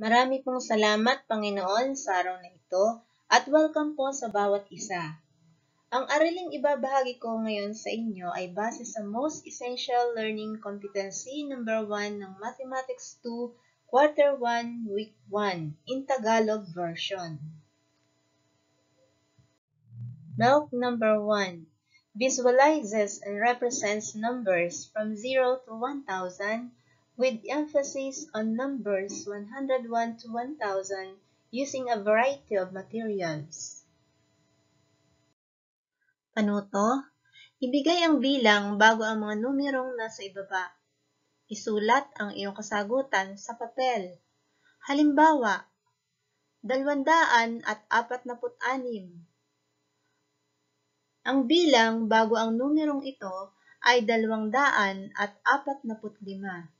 Marami pong salamat, Panginoon, sa araw na ito at welcome po sa bawat isa. Ang araling ibabahagi ko ngayon sa inyo ay base sa Most Essential Learning Competency number 1 ng Mathematics 2, Quarter 1, Week 1, in Tagalog version. Milk number 1 visualizes and represents numbers from 0 to 1,000 with emphasis on numbers 101 to 1000 using a variety of materials. Panuto, ibigay ang bilang bago ang mga numerong nasa ibaba. Isulat ang iyong kasagutan sa papel. Halimbawa, 200 at 46. Ang bilang bago ang numerong ito ay 200 at 45.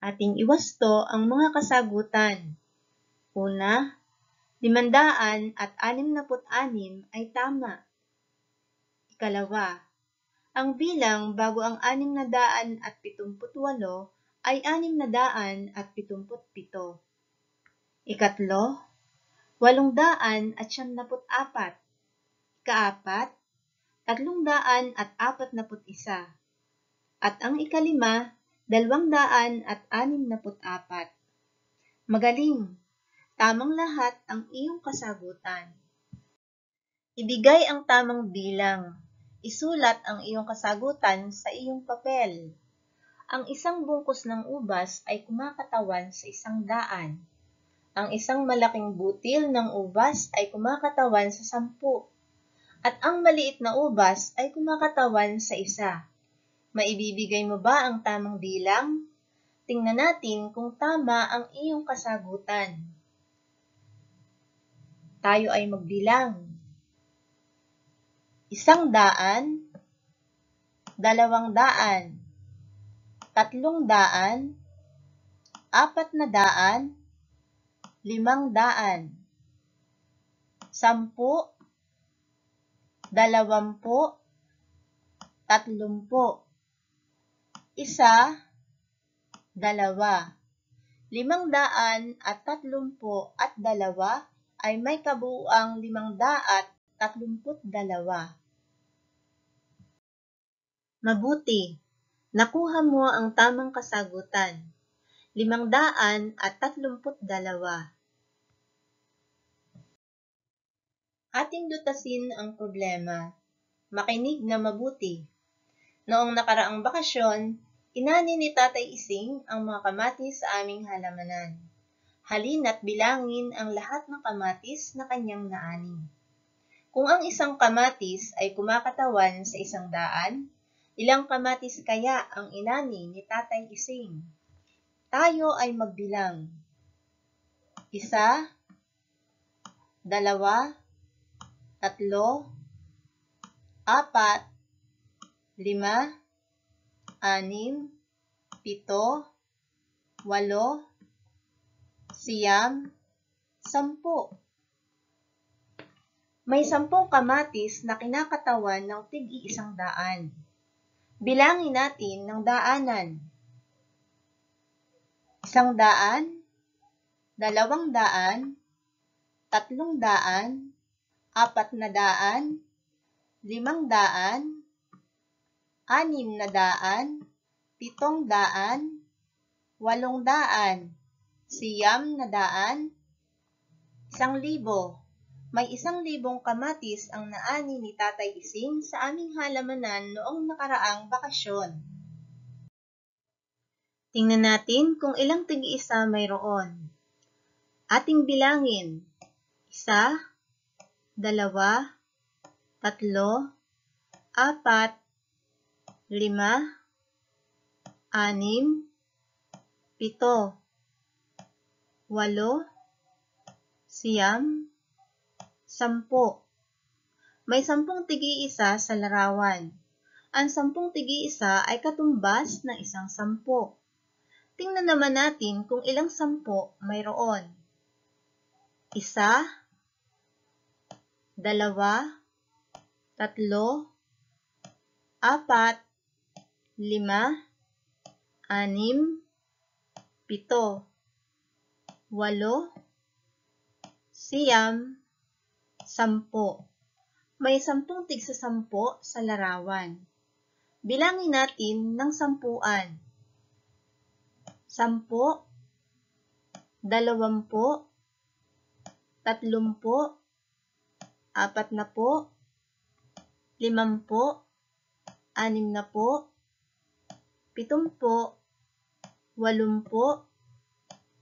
ating iwasto ang mga kasagutan. Una, limandaan at anim anim ay tama. Ikalawa, ang bilang bago ang anim na daan at pitumputwalo ay anim na daan at pitumputpito. Ikatlo, walong daan at siyamnaput apat. Ikaapat, tatlong daan at apat naput isa. At ang ikalima, dalawang at anim apat. Magaling! Tamang lahat ang iyong kasagutan. Ibigay ang tamang bilang. Isulat ang iyong kasagutan sa iyong papel. Ang isang bungkus ng ubas ay kumakatawan sa isang daan. Ang isang malaking butil ng ubas ay kumakatawan sa sampu. At ang maliit na ubas ay kumakatawan sa isa Maibibigay mo ba ang tamang bilang? Tingnan natin kung tama ang iyong kasagutan. Tayo ay magbilang. Isang daan, dalawang daan, tatlong daan, apat na daan, limang daan, sampu, dalawampu, tatlumpu isa, dalawa. Limang daan at tatlumpo at dalawa ay may kabuuang limang daat tatlumput dalawa. Mabuti! Nakuha mo ang tamang kasagutan. Limang daan at tatlumput dalawa. Ating dutasin ang problema. Makinig na mabuti. Noong nakaraang bakasyon, Inani ni Tatay Ising ang mga kamatis sa aming halamanan. Halin at bilangin ang lahat ng kamatis na kanyang naani. Kung ang isang kamatis ay kumakatawan sa isang daan, ilang kamatis kaya ang inani ni Tatay Ising? Tayo ay magbilang. Isa, dalawa, tatlo, apat, lima, anim, pito, walo, siyam, sampu. May sampung kamatis na kinakatawan ng tig-iisang daan. Bilangin natin ng daanan. Isang daan, dalawang daan, tatlong daan, apat na daan, limang daan, anim na daan, pitong daan, walong daan, siyam na daan, isang libo. May isang libong kamatis ang naani ni Tatay Ising sa aming halamanan noong nakaraang bakasyon. Tingnan natin kung ilang tig-isa mayroon. Ating bilangin. Isa, dalawa, tatlo, apat, lima, anim, pito, walo, siyam, sampo. May sampung tigi-isa sa larawan. Ang sampung tigi-isa ay katumbas ng isang sampo. Tingnan naman natin kung ilang sampo mayroon. Isa, dalawa, tatlo, apat, lima, anim, pito, walo, siyam, sampo. May sampung sa sampo sa larawan. Bilangin natin ng sampuan. Sampo, dalawampo, tatlumpo, apat na po, limampo, anim na po, pitumpo, walumpo,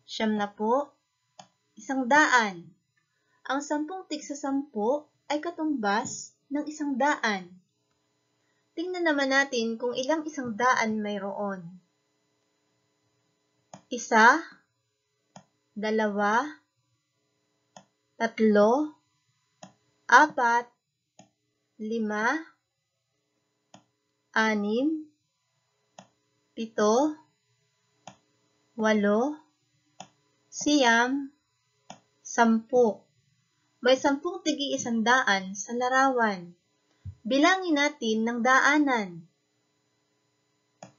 siyam na po, isang daan. Ang sampung tig sa sampu ay katumbas ng isang daan. Tingnan naman natin kung ilang isang daan mayroon. Isa, dalawa, tatlo, apat, lima, anim, pito, walo, siyam, sampu. May sampung tigi-isandaan sa larawan. Bilangin natin ng daanan.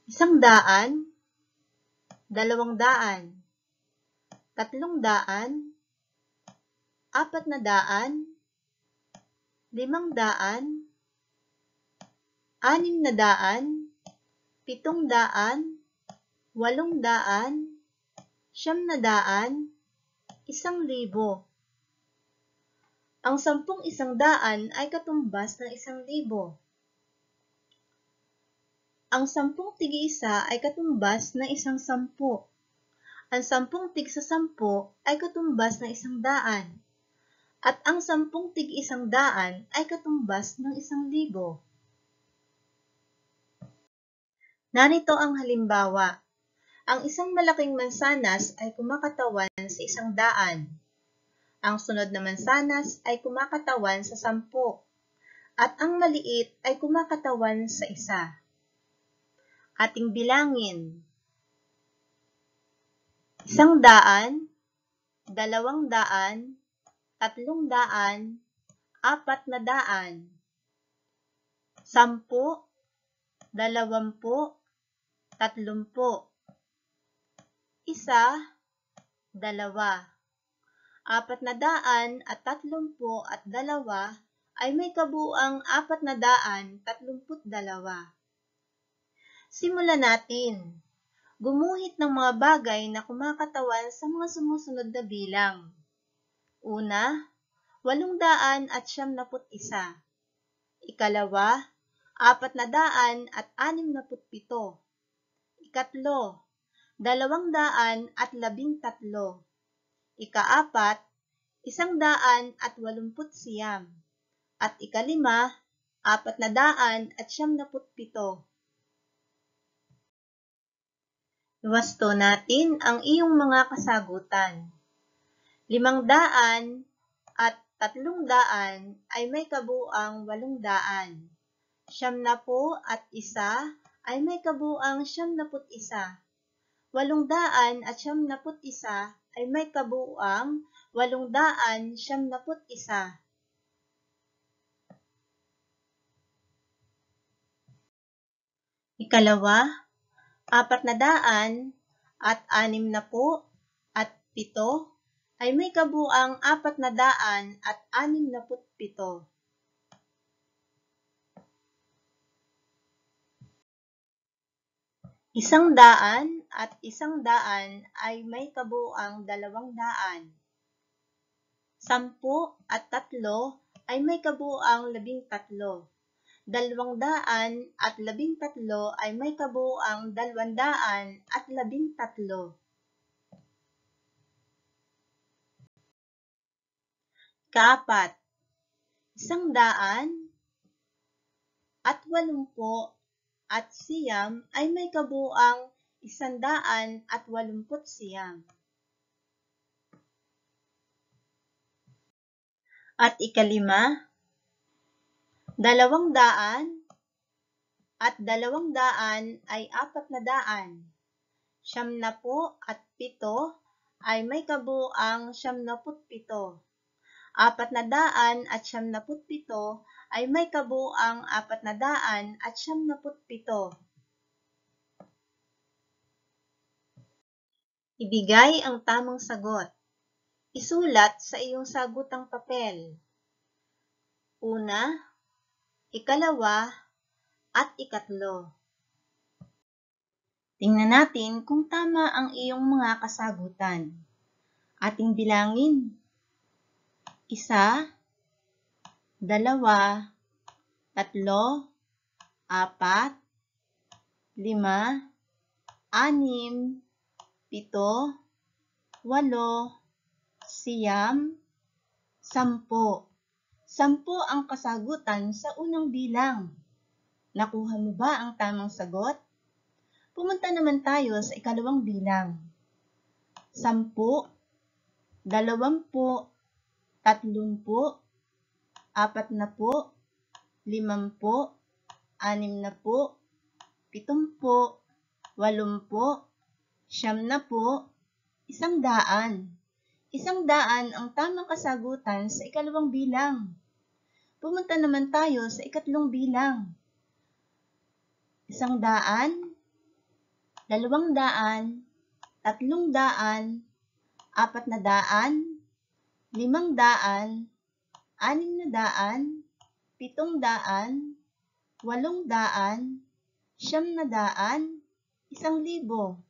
Isang daan, dalawang daan, tatlong daan, apat na daan, limang daan, anim na daan, pitong daan, walong daan, siyam na daan, isang libo. Ang sampung isang daan ay katumbas ng isang libo. Ang sampung tig-isa ay katumbas ng isang sampu. Ang sampung tig sa sampu ay katumbas ng isang daan. At ang sampung tig-isang daan ay katumbas ng isang libo. Narito ang halimbawa. Ang isang malaking mansanas ay kumakatawan sa isang daan. Ang sunod na mansanas ay kumakatawan sa sampu. At ang maliit ay kumakatawan sa isa. Ating bilangin. Isang daan, dalawang daan, tatlong daan, apat na daan, sampu, dalawampu, tatlumpu. Isa, dalawa. Apat na daan at tatlumpu at dalawa ay may kabuang apat na daan tatlumput dalawa. Simulan natin. Gumuhit ng mga bagay na kumakatawan sa mga sumusunod na bilang. Una, walong daan at siyam naput isa. Ikalawa, apat na daan at anim naput pito ikatlo, dalawang daan at labing tatlo. Ikaapat, isang daan at walumput siyam. At ikalima, apat na daan at siyam naput pito. Iwasto natin ang iyong mga kasagutan. Limang daan at tatlong daan ay may kabuang walong daan. Siyam na po at isa ay may kabuang siyam naput isa. Walong daan at siyam naput isa ay may kabuang walong daan siyam naput isa. Ikalawa, apat na daan at anim na po at pito ay may kabuang apat na daan at anim na put pito. Isang daan at isang daan ay may kabuang dalawang daan. Sampu at tatlo ay may kabuang labing tatlo. Dalawang daan at labing tatlo ay may kabuang dalawandaan at labing tatlo. Kaapat, isang daan at walumpo at Siam ay may kabuang isandaan at siyam. At ikalima, dalawang daan at 200 ay 400. na Siyam na po at pito ay may kabuang siyam na put apat na daan at siyam na pito ay may kabuang apat na daan at siyam na pito. Ibigay ang tamang sagot. Isulat sa iyong sagutang papel. Una, ikalawa, at ikatlo. Tingnan natin kung tama ang iyong mga kasagutan. Ating bilangin isa, dalawa, tatlo, apat, lima, anim, pito, walo, siyam, sampo. Sampo ang kasagutan sa unang bilang. Nakuha mo ba ang tamang sagot? Pumunta naman tayo sa ikalawang bilang. Sampu, dalawampu, tatlong po, apat na po, limang po, anim na po, pitong po, walong po, siyam na po, isang daan. Isang daan ang tamang kasagutan sa ikalawang bilang. Pumunta naman tayo sa ikatlong bilang. Isang daan, dalawang daan, tatlong daan, apat na daan, limang daan, anim na daan, pitong daan, walong daan, siyam na daan, isang libo.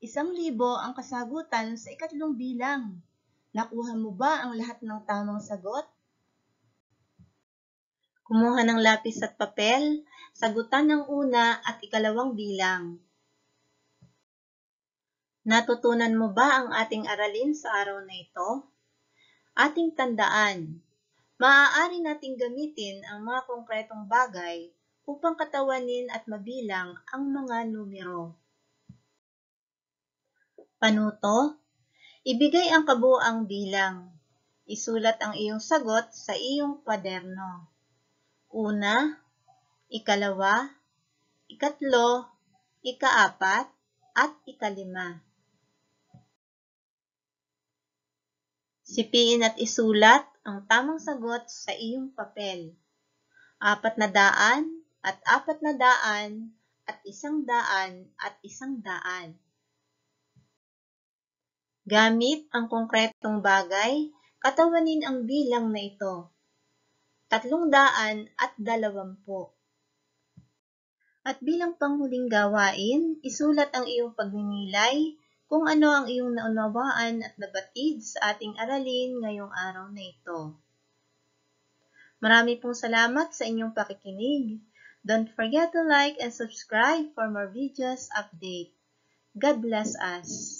Isang libo ang kasagutan sa ikatlong bilang. Nakuha mo ba ang lahat ng tamang sagot? Kumuha ng lapis at papel, sagutan ang una at ikalawang bilang. Natutunan mo ba ang ating aralin sa araw na ito? ating tandaan. Maaari nating gamitin ang mga konkretong bagay upang katawanin at mabilang ang mga numero. Panuto, ibigay ang kabuang bilang. Isulat ang iyong sagot sa iyong paderno. Una, ikalawa, ikatlo, ikaapat, at ikalima. Sipiin at isulat ang tamang sagot sa iyong papel. Apat na daan at apat na daan at isang daan at isang daan. Gamit ang konkretong bagay, katawanin ang bilang na ito. Tatlong daan at dalawampu. At bilang panghuling gawain, isulat ang iyong pagninilay kung ano ang iyong naunawaan at nabatid sa ating aralin ngayong araw na ito. Marami pong salamat sa inyong pakikinig. Don't forget to like and subscribe for more videos update. God bless us.